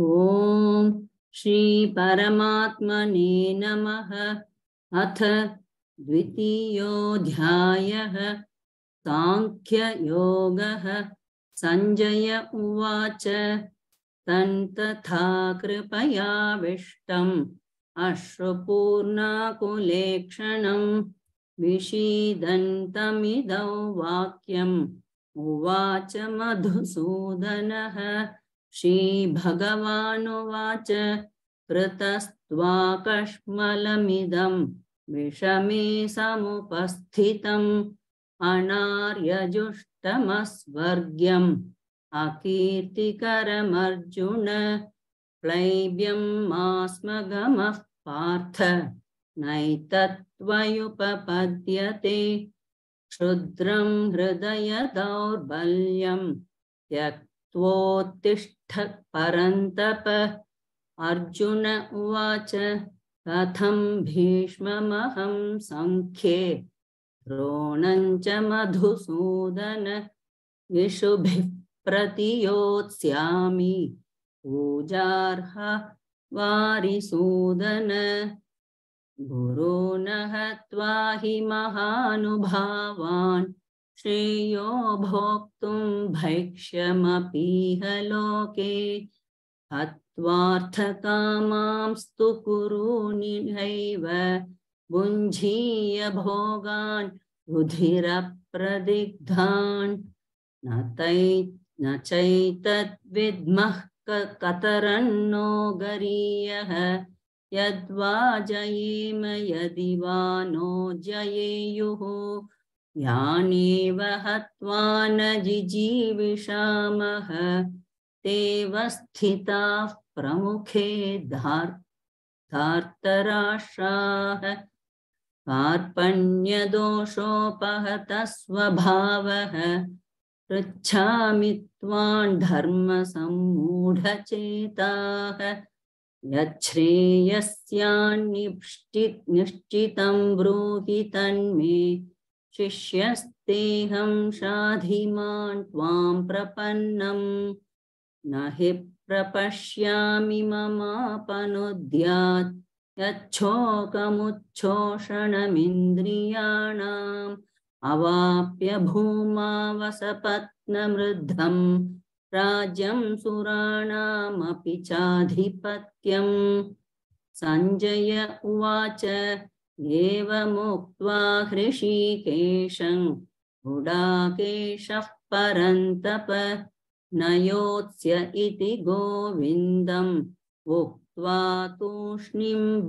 ॐ श्रीपरमात्मने नमः अथ द्वितीयोऽध्यायः साङ्ख्ययोगः सञ्जय उवाच तन्तथा कृपयाविष्टम् अश्रुपूर्णाकुलेक्षणं विषीदन्तमिदं वाक्यम् उवाच मधुसूदनः श्रीभगवानुवाच कृतस्त्वाकष्मलमिदं विषमे समुपस्थितम् अनार्यजुष्टमस्वर्ग्यम् अकीर्तिकरमर्जुन मास्मगमः पार्थ नैतत्त्वयुपपद्यते क्षुद्रं हृदय दौर्बल्यं त्वोत्तिष्ठ परन्तप अर्जुन उवाच कथं भीष्ममहं सङ्ख्ये द्रोणं च मधुसूदन विशुभिः प्रतियोत्स्यामि पूजार्ह वारिसूदन गुरो न त्वा हि महानुभावान् श्रेयो भोक्तुं भैक्ष्यमपीह लोके हत्वार्थकामांस्तु कुरु निहैव भुञ्जीय भोगान् रुधिरप्रदिग्धान् न तै न चैतद्विद्मः कतरन्नो गरीयः यद्वा जयेम यदि वा नो जयेयुः यानेव हत्वा न जिजीविषामः तेव प्रमुखे धार् धार्तराष्ट्राः कार्पण्यदोषोपहतस्वभावः पृच्छामि त्वान् धर्मसम्मूढचेताः यच्छ्रेयस्यान्निष्टि निश्चितं ब्रूहि तन्मे शिष्यस्तेऽहं शाधिमान् त्वां प्रपन्नं न हि प्रपश्यामि ममापनुद्यात् यच्छोकमुच्छोषणमिन्द्रियाणाम् अवाप्य भूमावसपत्नमृद्धं राज्यं सुराणामपि चाधिपत्यम् सञ्जय उवाच एवमुक्त्वा हृषीकेशम् गुडाकेशः परन्तप न योत्स्य इति गोविन्दम् उक्त्वा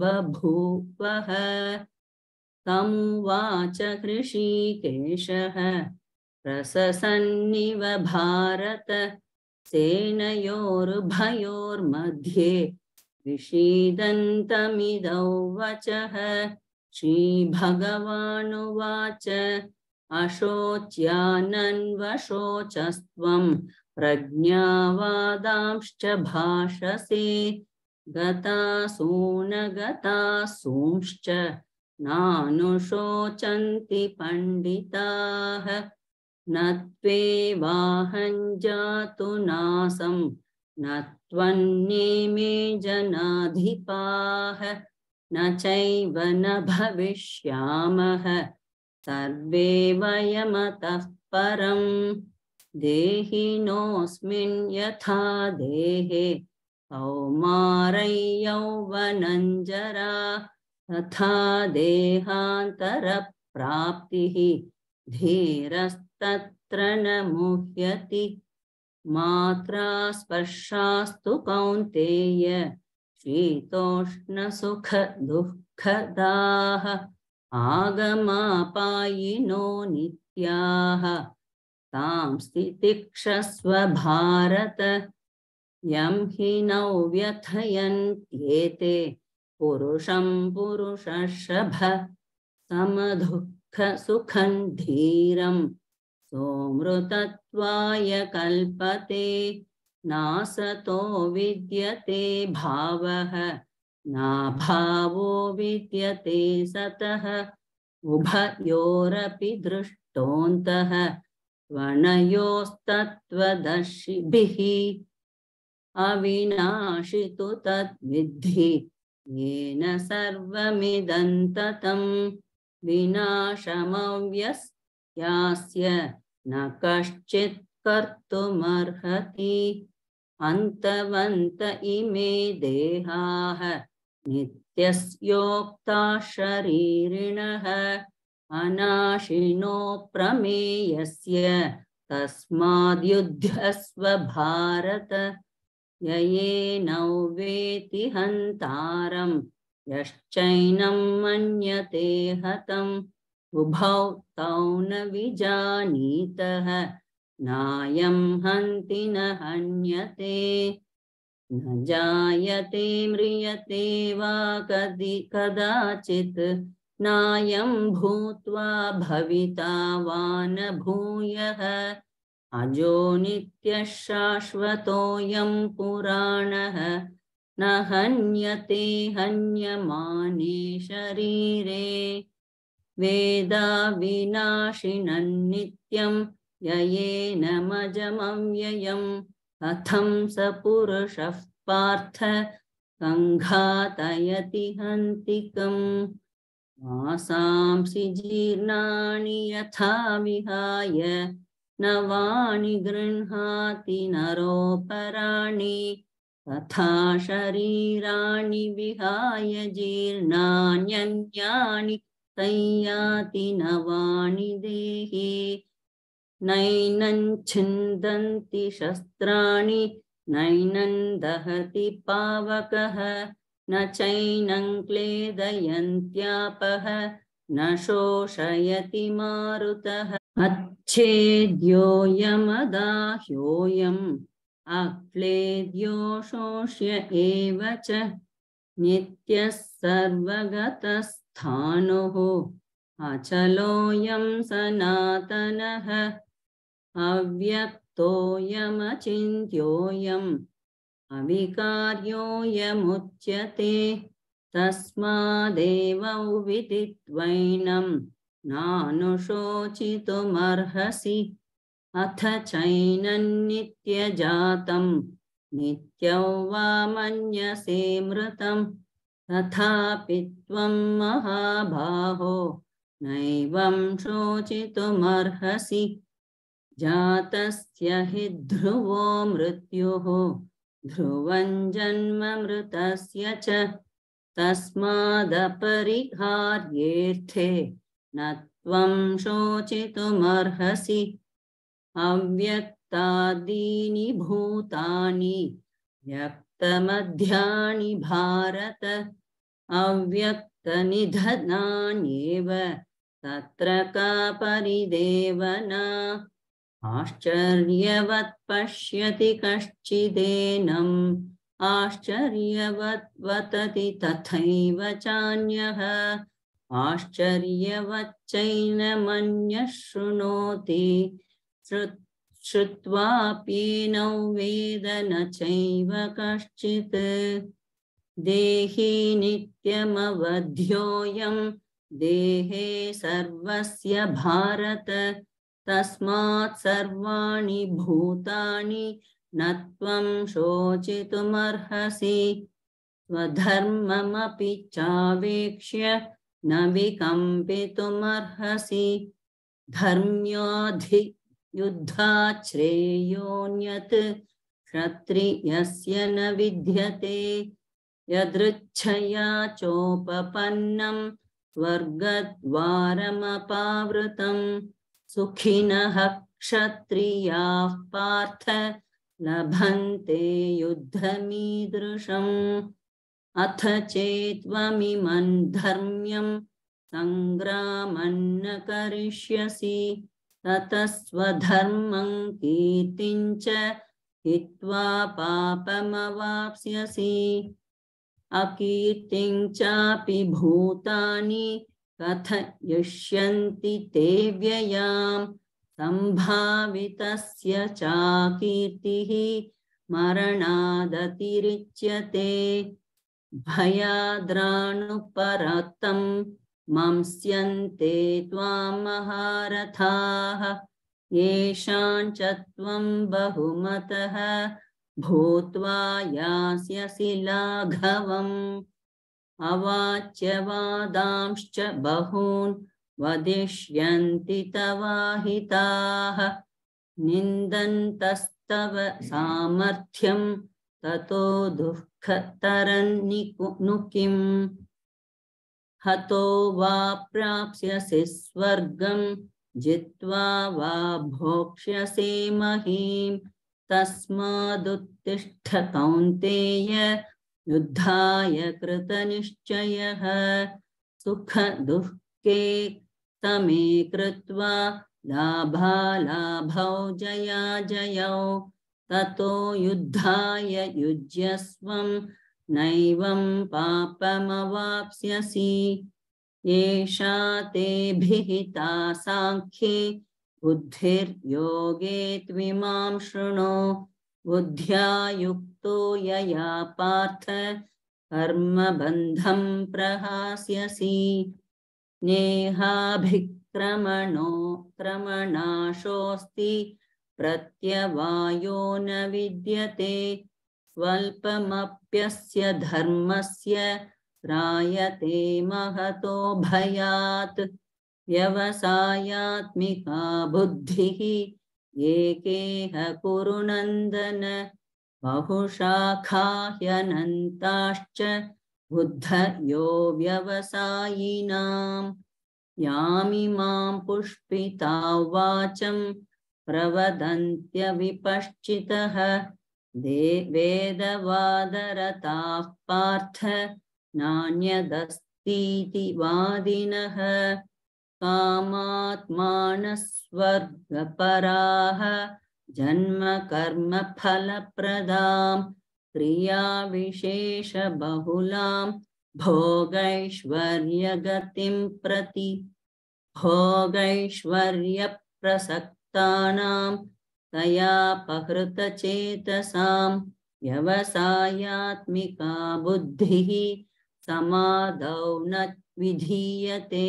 बभूवः हृषीकेशः प्रससन्निव भारत सेनयोर्भयोर्मध्ये विषीदन्तमिदौ वचः श्री भगवाच अशोच्यानन्वशोचस्त्वं प्रज्ञावादांश्च भाषसे गतासूनगतासूंश्च नानुशोचन्ति पण्डिताः न त्वेवाहं जातु नासं न त्वन्नेमे जनाधिपाः न चैव न भविष्यामः सर्वे वयमतः परं देहिनोऽस्मिन् यथा देहे कौमारय्यौवनञ्जरा तथा देहान्तरप्राप्तिः धीरस्तत्र न मुह्यति मात्रा स्पर्शास्तु कौन्तेय शीतोष्णसुखदुःखदाः आगमापायिनो नित्याः तां भारत यं हि नौ व्यथयन्त्येते पुरुषं पुरुषशभ समदुःखसुखं धीरं सोमृतत्वाय कल्पते नासतो विद्यते भावः नाभावो विद्यते सतः उभयोरपि दृष्टोऽन्तः त्वणयोस्तत्त्वदर्शिभिः अविनाशितु तद्विद्धि येन सर्वमिदन्ततं विनाशमव्यस्यास्य न कश्चित् कर्तुमर्हति हन्तवन्त इमे देहाः नित्यस्योक्ता शरीरिणः अनाशिनो प्रमेयस्य तस्माद्युध्यस्व भारत ययेनौ वेति हन्तारम् यश्चैनं मन्यते हतम् उभौ तौ न विजानीतः नायं हन्ति न हन्यते न जायते म्रियते वा कदि कदाचित् नायं भूत्वा भविता वा न भूयः अजो नित्यः शाश्वतोऽयं पुराणः न हन्यते हन्यमाने शरीरे वेदाविनाशिनन्नित्यम् ययेन मजमव्ययम् अथं स पुरुषः पार्थ सङ्घातयति हन्तिकम् मासांसि जीर्णानि यथा विहाय नवानि गृह्णाति नरोपराणि तथा शरीराणि विहाय जीर्णान्यन्यानि संयाति नवानि देहे छिन्दन्ति शस्त्राणि दहति पावकः न क्लेदयन्त्यापः न शोषयति मारुतः अच्छेद्योयमदाह्योऽयम् अक्लेद्यो शोष्य एव च सर्वगतस्थानुः अचलोऽयं सनातनः अव्यक्तोऽयमचिन्त्योऽयम् अविकार्योऽयमुच्यते तस्मादेव विदित्वैनं नानुशोचितुमर्हसि अथ वा मन्यसे मृतम् तथापि त्वम् महाबाहो नैवं शोचितुमर्हसि जातस्य हि ध्रुवो मृत्युः ध्रुवं जन्म मृतस्य च तस्मादपरिहार्येऽर्थे न त्वं शोचितुमर्हसि अव्यक्तादीनि भूतानि व्यक्तमध्यानि भारत अव्यक्तनिधनान्येव तत्र का परिदेवना आश्चर्यवत् पश्यति कश्चिदेनम् आश्चर्यवत् वतति तथैव चान्यः आश्चर्यवच्चैनमन्यः शृणोति श्रुत्वाप्येनौ वेद न चैव कश्चित् देहि नित्यमवध्योऽयं देहे सर्वस्य भारत तस्मात् सर्वाणि भूतानि न त्वं शोचितुमर्हसि स्वधर्ममपि चावेक्ष्य न विकम्पितुमर्हसि धर्म्योधि युद्धाच्छ्रेयोऽन्यत् क्षत्रियस्य न विद्यते यदृच्छया चोपपन्नं स्वर्गद्वारमपावृतम् सुखिनः क्षत्रियाः पार्थ लभन्ते युद्धमीदृशम् अथ चेत्त्वमिमं धर्म्यं सङ्ग्रामन्न करिष्यसि ततस्वधर्मं कीर्तिं च हित्वा पापमवाप्स्यसि अकीर्तिं चापि भूतानि कथयिष्यन्ति ते व्ययां सम्भावितस्य चाकीर्तिः मरणादतिरिच्यते भयाद्राणुपरतं मंस्यन्ते त्वां महारथाः येषां च त्वं बहुमतः भूत्वा यास्यसि लाघवम् अवाच्यवादांश्च बहून् वदिष्यन्ति तवाहिताः निन्दन्तस्तव सामर्थ्यं ततो दुःखतरन्नु किम् हतो वा प्राप्स्यसि स्वर्गं जित्वा वा भोक्ष्यसे महीं तस्मादुत्तिष्ठ कौन्तेय युद्धा कृत निश्चय सुख दुखे तमे कृत्वा लाभालाभौ जया जयौ ततो युद्धाय युज्यस्वं नैवं पापमवाप्स्यसि एषा ते भिहिता बुद्धिर्योगे त्विमां शृणु बुद्ध्या युक्तो यया पार्थ कर्मबन्धं प्रहास्यसि नेहाभिक्रमणो क्रमणाशोऽस्ति प्रत्यवायो न विद्यते स्वल्पमप्यस्य धर्मस्य त्रायते महतो भयात् व्यवसायात्मिका बुद्धिः एकेह कुरुनन्दन बहुशाखा ह्यनन्ताश्च बुद्धयो व्यवसायिनाम् पुष्पिता वाचं प्रवदन्त्यविपश्चितः वेदवादरताः पार्थ नान्यदस्तीति वादिनः कामात्मानस्वर्गपराः जन्मकर्मफलप्रदां क्रियाविशेषबहुलां भोगैश्वर्यगतिं प्रति भोगैश्वर्यप्रसक्तानां तयापहृतचेतसां व्यवसायात्मिका बुद्धिः समादौ न विधीयते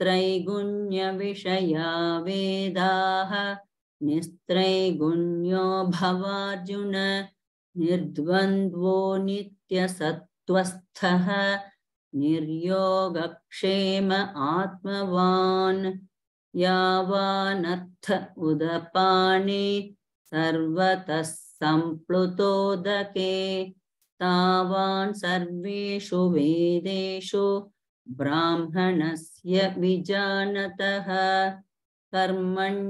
त्रैगुण्यविषया वेदाः निस्त्रैगुण्यो भवार्जुन निर्द्वन्द्वो नित्यसत्त्वस्थः निर्योगक्षेम आत्मवान् यावानर्थ उदपाणि सर्वतः सम्प्लुतोदके तावान् सर्वेषु वेदेषु ब्राह्मणस्य विजानतः कर्मण्येवाधिकारस्ते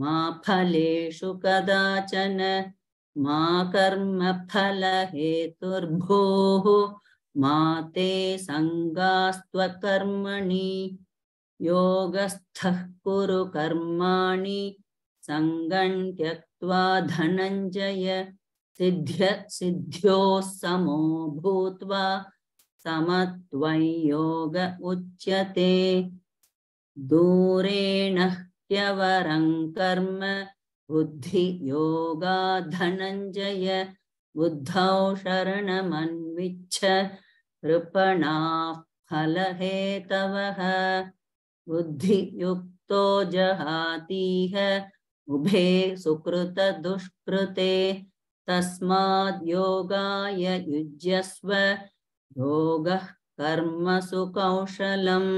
मा फलेषु कदाचन मा कर्मफलहेतुर्भोः मा ते सङ्गास्त्वकर्मणि योगस्थः कुरु कर्माणि सङ्गं त्यक्त्वा धनञ्जय सिद्ध्य सिद्ध्यो समो भूत्वा योग उच्यते दूरेण ह्यवरं कर्म योगा धनंजय बुद्धौ शरणमन्विच्छ कृपणाः फलहेतवः बुद्धियुक्तो जहातीह उभे सुकृतदुष्कृते तस्माद्योगाय युज्यस्व योगः कर्मसुकौशलम्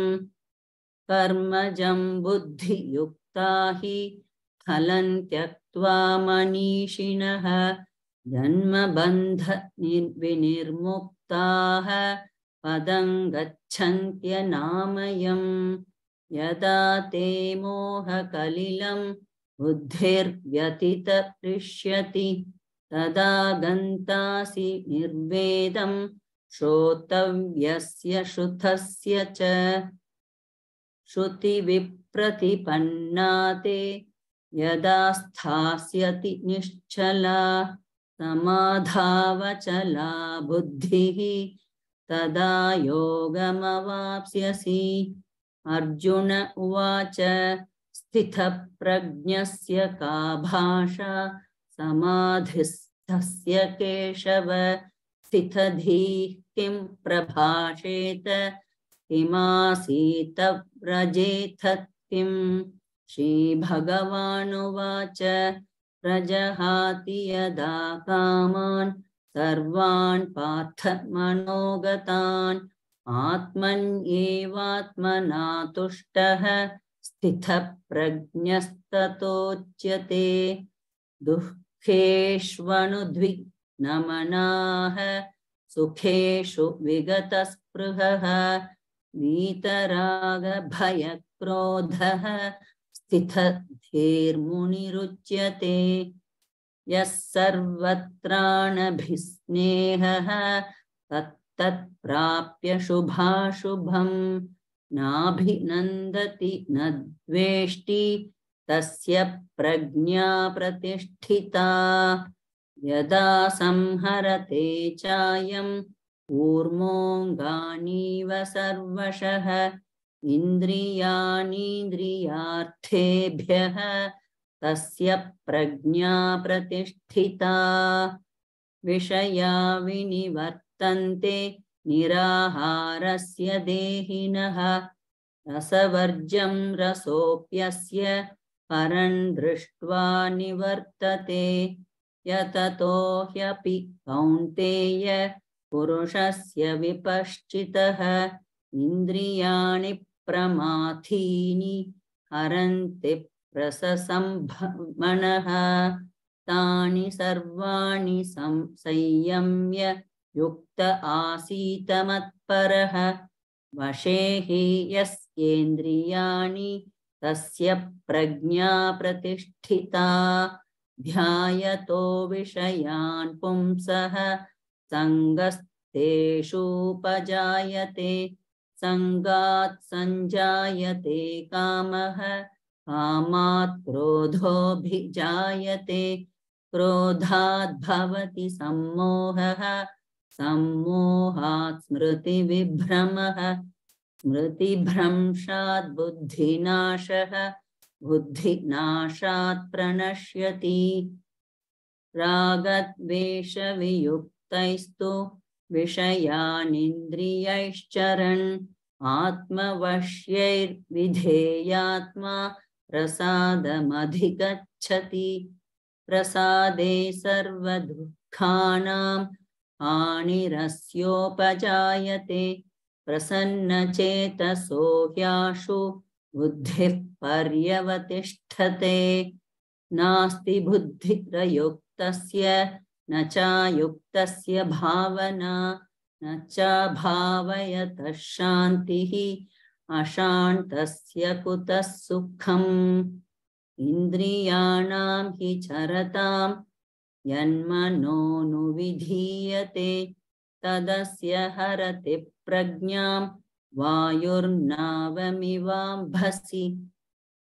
बुद्धियुक्ता हि खलं त्यक्त्वा मनीषिणः जन्मबन्धनिर्विनिर्मुक्ताः पदम् गच्छन्त्यनामयम् यदा ते मोहकलिलम् बुद्धिर्व्यतितृष्यति तदा गन्तासि निर्वेदं श्रोतव्यस्य श्रुतस्य च श्रुतिविप्रतिपन्ना ते यदा स्थास्यति निश्चला समाधावचला बुद्धिः तदा योगमवाप्स्यसि अर्जुन उवाच स्थितप्रज्ञस्य का भाषा समाधिः तस्य केशव स्थितधीः किं प्रभाषेत किमासीत व्रजेथ किं श्रीभगवानुवाच प्रजहाति यदा कामान् सर्वान् पार्थ मनोगतान् आत्मन्येवात्मना तुष्टः स्थितप्रज्ञस्ततोच्यते दुः दुःखेष्वनुद्विग्नमनाः सुखेषु विगतस्पृहः वीतरागभयक्रोधः स्थितधीर्मुनिरुच्यते यः सर्वत्राणभिस्नेहः तत्तत्प्राप्य शुभाशुभम् नाभिनन्दति न द्वेष्टि तस्य प्रज्ञा प्रतिष्ठिता यदा संहरते चायं कूर्मोऽङ्गानीव सर्वशः इन्द्रियाणीन्द्रियार्थेभ्यः तस्य प्रज्ञा प्रतिष्ठिता विषया विनिवर्तन्ते निराहारस्य देहिनः रसवर्जं रसोऽप्यस्य परं दृष्ट्वा निवर्तते यततो ह्यपि कौन्तेय पुरुषस्य विपश्चितः इन्द्रियाणि प्रमाथीनि हरन्ति प्रससंभ्रमणः तानि सर्वाणि संयम्य युक्त आसीतमत्परः वशे हि यस्येन्द्रियाणि तस्य प्रज्ञा प्रतिष्ठिता ध्यायतो विषयान् पुंसः सङ्गस्तेषूपजायते सङ्गात् सञ्जायते कामः कामात् क्रोधोऽभिजायते क्रोधाद् भवति सम्मोहः सम्मोहात् स्मृतिविभ्रमः बुद्धिनाशः बुद्धिनाशात् प्रणश्यति रागद्वेषवियुक्तैस्तु विषयानिन्द्रियैश्चरन् आत्मवश्यैर्विधेयात्मा प्रसादमधिगच्छति प्रसादे सर्वदुःखानाम् आनिरस्योपजायते प्रसन्नचेतसोऽह्यासु बुद्धिः पर्यवतिष्ठते नास्ति बुद्धिप्रयुक्तस्य न चायुक्तस्य भावना न चाभावयतः शान्तिः अशान्तस्य कुतः सुखम् इन्द्रियाणां हि चरताम् यन्मनोनुविधीयते तदस्य हरति प्रज्ञां वायुर्नावमिवाम्भसि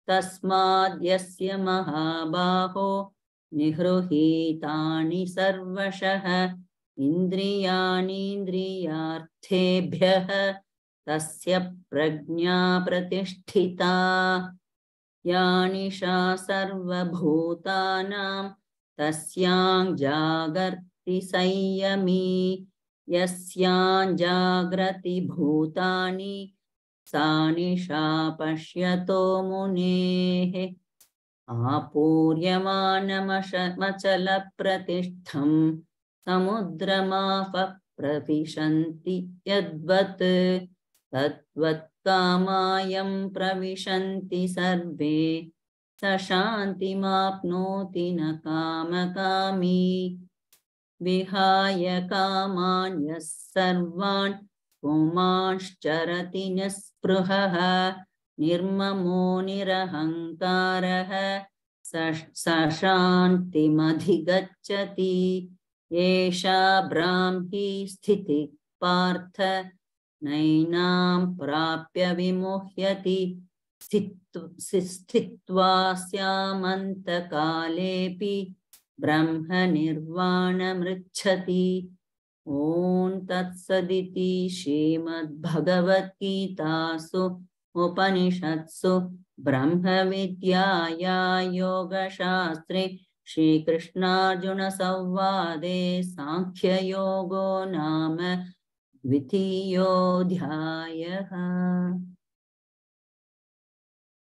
तस्माद्यस्य महाबाहो निगृहीतानि सर्वशः इन्द्रियाणीन्द्रियार्थेभ्यः तस्य प्रज्ञा प्रतिष्ठिता यानिशा सर्वभूतानां तस्यां जागर्ति संयमी यस्याञ्जाग्रति भूतानि सा निशा पश्यतो मुनेः आपूर्यमानमचलप्रतिष्ठं प्रविशन्ति यद्वत् तद्वत्कामायं प्रविशन्ति सर्वे स शान्तिमाप्नोति न कामकामी विहाय कामान्यः सर्वान् पुमांश्चरति निःस्पृहः निर्ममो निरहङ्कारः सशान्तिमधिगच्छति एषा ब्राह्मी स्थिति पार्थ नैनां प्राप्य विमुह्यति स्थित्वा स्यामन्तकालेऽपि ब्रह्म निर्वाण ब्रह्मनिर्वाणमृच्छति ओं तत्सदी श्रीमद्भगवीतासु उपनिषत्सु ब्रह्म ब्रह्मविद्याया योगशास्त्रे संवाद साङ्ख्ययोगो नाम द्वितीयोऽध्यायः